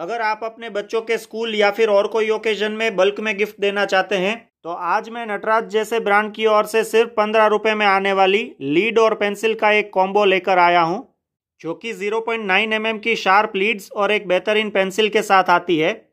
अगर आप अपने बच्चों के स्कूल या फिर और कोई ओकेजन में बल्क में गिफ्ट देना चाहते हैं तो आज मैं नटराज जैसे ब्रांड की ओर से सिर्फ पंद्रह रुपये में आने वाली लीड और पेंसिल का एक कॉम्बो लेकर आया हूँ जो कि 0.9 पॉइंट mm की शार्प लीड्स और एक बेहतरीन पेंसिल के साथ आती है